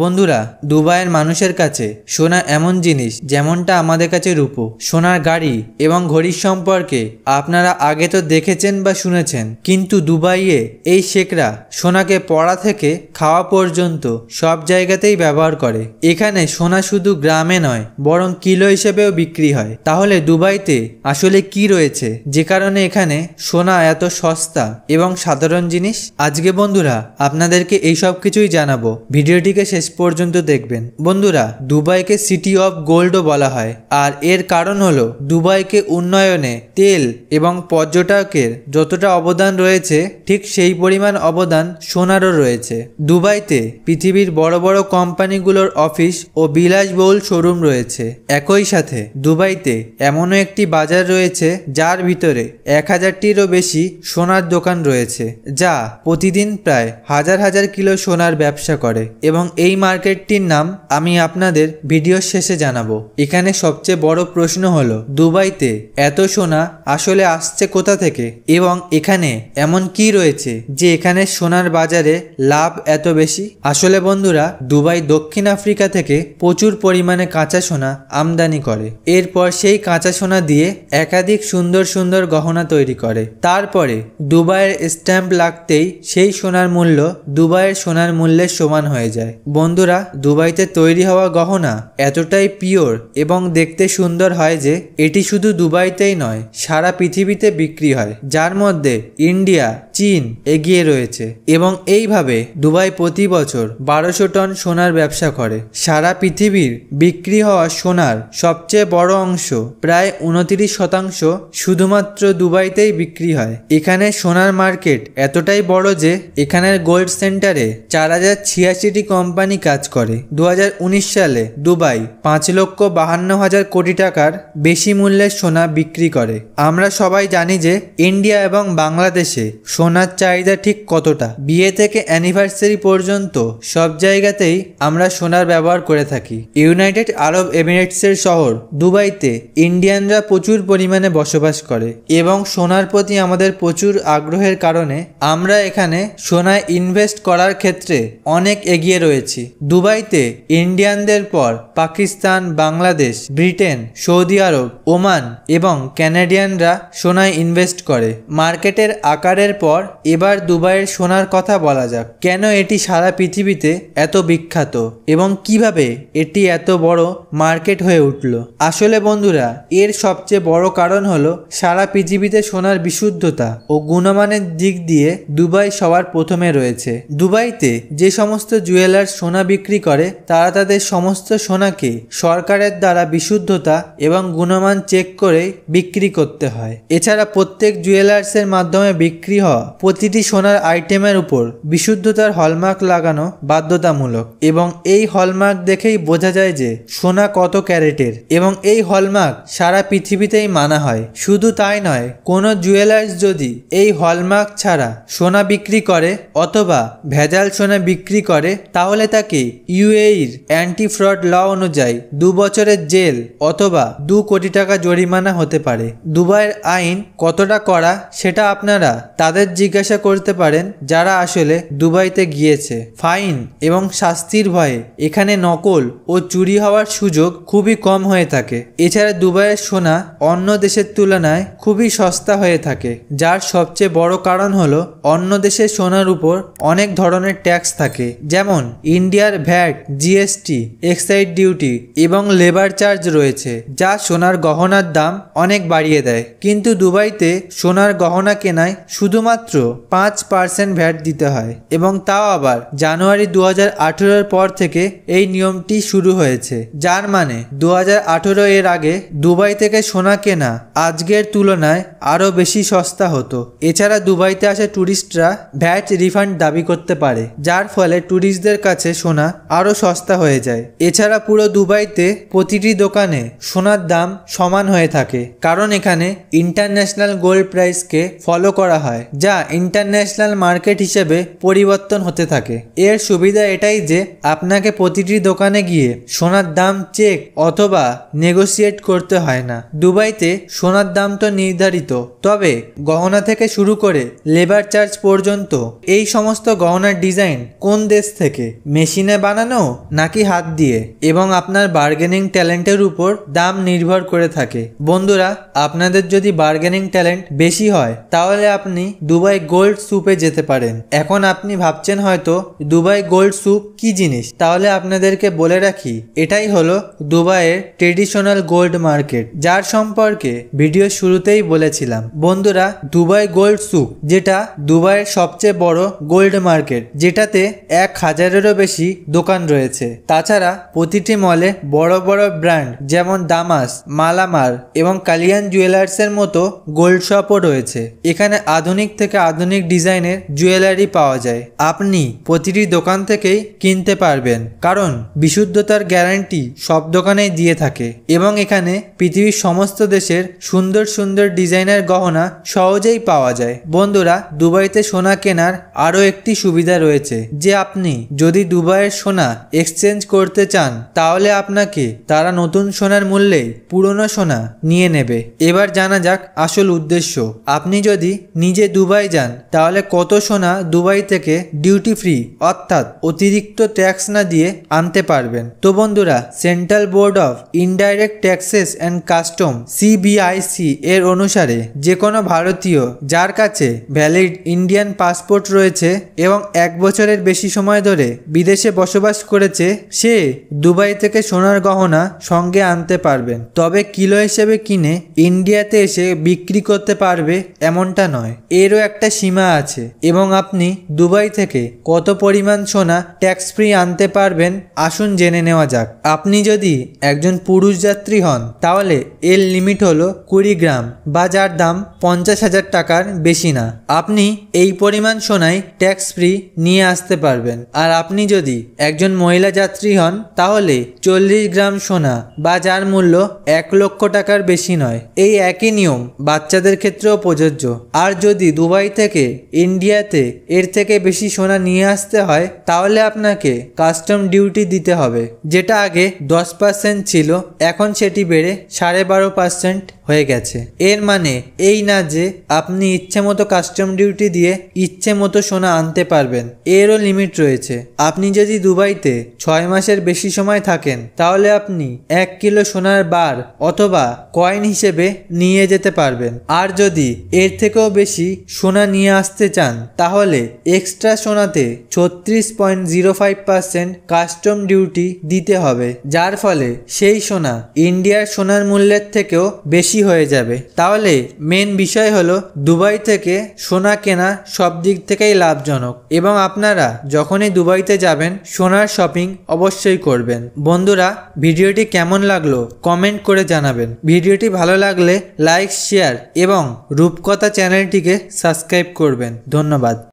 বন্ধুরা দুবাইয়ের মানুষের কাছে সোনা এমন জিনিস যেমনটা আমাদের কাছে রূপো সোনার গাড়ি এবং ঘড়ির সম্পর্কে আপনারা আগে তো দেখেছেন বা শুনেছেন কিন্তু দুবাইয়ে এই শেখরা সোনাকে পড়া থেকে খাওয়া পর্যন্ত সব জায়গাতেই ব্যবহার করে এখানে সোনা শুধু গ্রামে নয় বরং কিলো হিসেবেও বিক্রি হয় তাহলে দুবাইতে আসলে কি রয়েছে যে কারণে এখানে সোনা এত সস্তা এবং সাধারণ জিনিস আজকে বন্ধুরা আপনাদেরকে এই সব কিছুই জানাবো ভিডিওটিকে শেষ শেষ পর্যন্ত দেখবেন বন্ধুরা দুবাইকে সিটি অফ গোল্ডও বলা হয় আর এর কারণ হল দুবাইকে উন্নয়নে তেল এবং পর্যটকের যতটা অবদান রয়েছে ঠিক সেই পরিমাণ অবদান সোনারও রয়েছে দুবাইতে পৃথিবীর বড় বড় কোম্পানিগুলোর অফিস ও বিলাসবহুল শোরুম রয়েছে একই সাথে দুবাইতে এমনও একটি বাজার রয়েছে যার ভিতরে এক হাজারটিরও বেশি সোনার দোকান রয়েছে যা প্রতিদিন প্রায় হাজার হাজার কিলো সোনার ব্যবসা করে এবং এই এই মার্কেটটির নাম আমি আপনাদের ভিডিও শেষে জানাবো এখানে সবচেয়ে বড় প্রশ্ন হলো দুবাইতে এত সোনা আসলে আসছে কোথা থেকে এবং এখানে এমন কি রয়েছে যে এখানে সোনার বাজারে লাভ এত বেশি আসলে বন্ধুরা দুবাই দক্ষিণ আফ্রিকা থেকে প্রচুর পরিমাণে কাঁচা সোনা আমদানি করে এরপর সেই কাঁচা সোনা দিয়ে একাধিক সুন্দর সুন্দর গহনা তৈরি করে তারপরে দুবাইয়ের স্ট্যাম্প লাগতেই সেই সোনার মূল্য দুবাইয়ের সোনার মূল্যের সমান হয়ে যায় বন্ধুরা দুবাইতে তৈরি হওয়া গহনা এতটাই পিওর এবং দেখতে সুন্দর হয় যে এটি শুধু দুবাইতেই নয় সারা পৃথিবীতে বিক্রি হয় যার মধ্যে ইন্ডিয়া চীন এগিয়ে রয়েছে এবং এইভাবে দুবাই প্রতি বছর বারোশো টন সোনার ব্যবসা করে সারা পৃথিবীর বিক্রি হওয়া সোনার সবচেয়ে বড় অংশ প্রায় উনতিরিশ শতাংশ শুধুমাত্র দুবাইতেই বিক্রি হয় এখানে সোনার মার্কেট এতটাই বড় যে এখানের গোল্ড সেন্টারে চার হাজার ছিয়াশিটি কোম্পানি কোম্পানি কাজ করে দু সালে দুবাই পাঁচ লক্ষ বাহান্ন হাজার কোটি টাকার বেশি মূল্যের সোনা বিক্রি করে আমরা সবাই জানি যে ইন্ডিয়া এবং বাংলাদেশে সোনার চাহিদা ঠিক কতটা বিয়ে থেকে অ্যানিভার্সারি পর্যন্ত সব জায়গাতেই আমরা সোনার ব্যবহার করে থাকি ইউনাইটেড আরব এমিরেটসের শহর দুবাইতে ইন্ডিয়ানরা প্রচুর পরিমাণে বসবাস করে এবং সোনার প্রতি আমাদের প্রচুর আগ্রহের কারণে আমরা এখানে সোনায় ইনভেস্ট করার ক্ষেত্রে অনেক এগিয়ে রয়েছে করেছি দুবাইতে ইন্ডিয়ানদের পর Pakistan Bangladesh Britain Saudi Arab Oman এবং ক্যানাডিয়ানরা সোনায় ইনভেস্ট করে মার্কেটের আকারের পর এবার দুবাইয়ের সোনার কথা বলা যাক কেন এটি সারা পৃথিবীতে এত বিখ্যাত এবং কিভাবে এটি এত বড় মার্কেট হয়ে উঠল আসলে বন্ধুরা এর সবচেয়ে বড় কারণ হলো সারা পৃথিবীতে সোনার বিশুদ্ধতা ও গুণমানের দিক দিয়ে দুবাই সবার প্রথমে রয়েছে দুবাইতে যে সমস্ত জুয়েলার্স সোনা বিক্রি করে তারা তাদের সমস্ত সোনাকে সরকারের দ্বারা বিশুদ্ধতা এবং গুণমান চেক করে বিক্রি করতে হয় এছাড়া প্রত্যেক জুয়েলার্সের মাধ্যমে বিক্রি হওয়া প্রতিটি সোনার আইটেমের উপর বিশুদ্ধতার হলমার্ক লাগানো বাধ্যতামূলক এবং এই হলমার্ক দেখেই বোঝা যায় যে সোনা কত ক্যারেটের এবং এই হলমার্ক সারা পৃথিবীতেই মানা হয় শুধু তাই নয় কোনো জুয়েলার্স যদি এই হলমার্ক ছাড়া সোনা বিক্রি করে অথবা ভেজাল সোনা বিক্রি করে তাহলে তাকে ইউএইর অ্যান্টি ফ্রড ল অনুযায়ী দু বছরের জেল অথবা দু কোটি টাকা জরিমানা হতে পারে দুবাইয়ের আইন কতটা করা সেটা আপনারা তাদের জিজ্ঞাসা করতে পারেন যারা আসলে দুবাইতে গিয়েছে ফাইন এবং শাস্তির ভয়ে এখানে নকল ও চুরি হওয়ার সুযোগ খুবই কম হয়ে থাকে এছাড়া দুবাইয়ের সোনা অন্য দেশের তুলনায় খুবই সস্তা হয়ে থাকে যার সবচেয়ে বড় কারণ হলো অন্য দেশের সোনার উপর অনেক ধরনের ট্যাক্স থাকে যেমন ইন্ডিয়ার ভ্যাট জিএসটি এক্সাইজ ডিউটি এবং লেবার চার্জ রয়েছে যা সোনার গহনার দাম অনেক বাড়িয়ে দেয় কিন্তু দুবাইতে সোনার গহনা কেনায় শুধুমাত্র পাঁচ পার্সেন্ট ভ্যাট দিতে হয় এবং তাও আবার জানুয়ারি দু হাজার পর থেকে এই নিয়মটি শুরু হয়েছে যার মানে দু এর আগে দুবাই থেকে সোনা কেনা আজকের তুলনায় আরও বেশি সস্তা হতো এছাড়া দুবাইতে আসা ট্যুরিস্টরা ভ্যাট রিফান্ড দাবি করতে পারে যার ফলে ট্যুরিস্টদের কাছে বাজারে সোনা আরও সস্তা হয়ে যায় এছাড়া পুরো দুবাইতে প্রতিটি দোকানে সোনার দাম সমান হয়ে থাকে কারণ এখানে ইন্টারন্যাশনাল গোল্ড প্রাইসকে ফলো করা হয় যা ইন্টারন্যাশনাল মার্কেট হিসেবে পরিবর্তন হতে থাকে এর সুবিধা এটাই যে আপনাকে প্রতিটি দোকানে গিয়ে সোনার দাম চেক অথবা নেগোসিয়েট করতে হয় না দুবাইতে সোনার দাম তো নির্ধারিত তবে গহনা থেকে শুরু করে লেবার চার্জ পর্যন্ত এই সমস্ত গহনার ডিজাইন কোন দেশ থেকে মেশিনে বানানো নাকি হাত দিয়ে এবং আপনার বার্গেনিং ট্যালেন্টের উপর দাম নির্ভর করে থাকে বন্ধুরা আপনাদের যদি বার্গেনিং ট্যালেন্ট বেশি হয় তাহলে আপনি দুবাই গোল্ড স্যুপে যেতে পারেন এখন আপনি ভাবছেন হয়তো দুবাই গোল্ড স্যুপ কি জিনিস তাহলে আপনাদেরকে বলে রাখি এটাই হলো দুবাইয়ের ট্রেডিশনাল গোল্ড মার্কেট যার সম্পর্কে ভিডিও শুরুতেই বলেছিলাম বন্ধুরা দুবাই গোল্ড স্যুপ যেটা দুবাইয়ের সবচেয়ে বড় গোল্ড মার্কেট যেটাতে এক হাজারেরও বেশি দোকান রয়েছে তাছাড়া প্রতিটি মলে বড় বড় ব্র্যান্ড যেমন দামাস মালামার এবং কালিয়ান জুয়েলার্সের মতো গোল্ড শপও রয়েছে এখানে আধুনিক থেকে আধুনিক ডিজাইনের জুয়েলারি পাওয়া যায় আপনি প্রতিটি দোকান থেকেই কিনতে পারবেন কারণ বিশুদ্ধতার গ্যারান্টি সব দোকানেই দিয়ে থাকে এবং এখানে পৃথিবীর সমস্ত দেশের সুন্দর সুন্দর ডিজাইনের গহনা সহজেই পাওয়া যায় বন্ধুরা দুবাইতে সোনা কেনার আরও একটি সুবিধা রয়েছে যে আপনি যদি দুবাইয়ের সোনা এক্সচেঞ্জ করতে চান তাহলে আপনাকে তারা নতুন সোনার মূল্যে পুরনো সোনা নিয়ে নেবে এবার জানা যাক আসল উদ্দেশ্য আপনি যদি নিজে দুবাই যান তাহলে কত সোনা দুবাই থেকে ডিউটি ফ্রি অর্থাৎ অতিরিক্ত ট্যাক্স না দিয়ে আনতে পারবেন তো বন্ধুরা central board of indirect taxes and custom CBIC এর অনুসারে যে কোনো ভারতীয় যার কাছে ভ্যালিড ইন্ডিয়ান পাসপোর্ট রয়েছে এবং এক বছরের বেশি সময় ধরে বিদেশে বসবাস করেছে সে দুবাই থেকে সোনার গহনা সঙ্গে আনতে পারবেন তবে কিলো হিসেবে কিনে ইন্ডিয়াতে এসে বিক্রি করতে পারবে এমনটা নয় এরও একটা সীমা আছে এবং আপনি দুবাই থেকে কত পরিমাণ সোনা ট্যাক্স ফ্রি আনতে পারবেন আসুন জেনে নেওয়া যাক আপনি যদি একজন পুরুষ যাত্রী হন তাহলে এর লিমিট হলো কুড়ি গ্রাম বা যার দাম পঞ্চাশ হাজার টাকার বেশি না আপনি এই পরিমাণ সোনায় ট্যাক্স ফ্রি নিয়ে আসতে পারবেন আর আপনি যদি একজন মহিলা যাত্রী হন তাহলে চল্লিশ গ্রাম সোনা বা যার মূল্য এক লক্ষ টাকার বেশি নয় এই একই নিয়ম বাচ্চাদের ক্ষেত্রেও প্রযোজ্য আর যদি দুবাই থেকে ইন্ডিয়াতে এর থেকে বেশি সোনা নিয়ে আসতে হয় তাহলে আপনাকে কাস্টম ডিউটি দিতে হবে যেটা আগে দশ পার্সেন্ট ছিল এখন সেটি বেড়ে সাড়ে বারো পার্সেন্ট হয়ে গেছে এর মানে এই না যে আপনি ইচ্ছে মতো কাস্টম ডিউটি দিয়ে ইচ্ছে মতো সোনা আনতে পারবেন এরও লিমিট রয়েছে আপনি যদি দুবাইতে ছয় মাসের বেশি সময় থাকেন তাহলে আপনি এক কিলো সোনার বার অথবা কয়েন হিসেবে নিয়ে যেতে পারবেন আর যদি এর থেকেও বেশি সোনা নিয়ে আসতে চান তাহলে এক্সট্রা সোনাতে ছত্রিশ point zero five percent custom duty দিতে হবে যার ফলে সেই সোনা ইন্ডিয়ার সোনার মূল্যের থেকেও বেশি হয়ে যাবে তাহলে মেন বিষয় হলো দুবাই থেকে সোনা কেনা সব দিক থেকেই লাভজনক এবং আপনারা যখনই দুবাইতে যাবেন সোনার শপিং অবশ্যই করবেন বন্ধুরা ভিডিওটি কেমন লাগলো কমেন্ট করে জানাবেন ভিডিওটি ভালো লাগলে লাইক শেয়ার এবং রূপকথা চ্যানেলটিকে সাবস্ক্রাইব করবেন ধন্যবাদ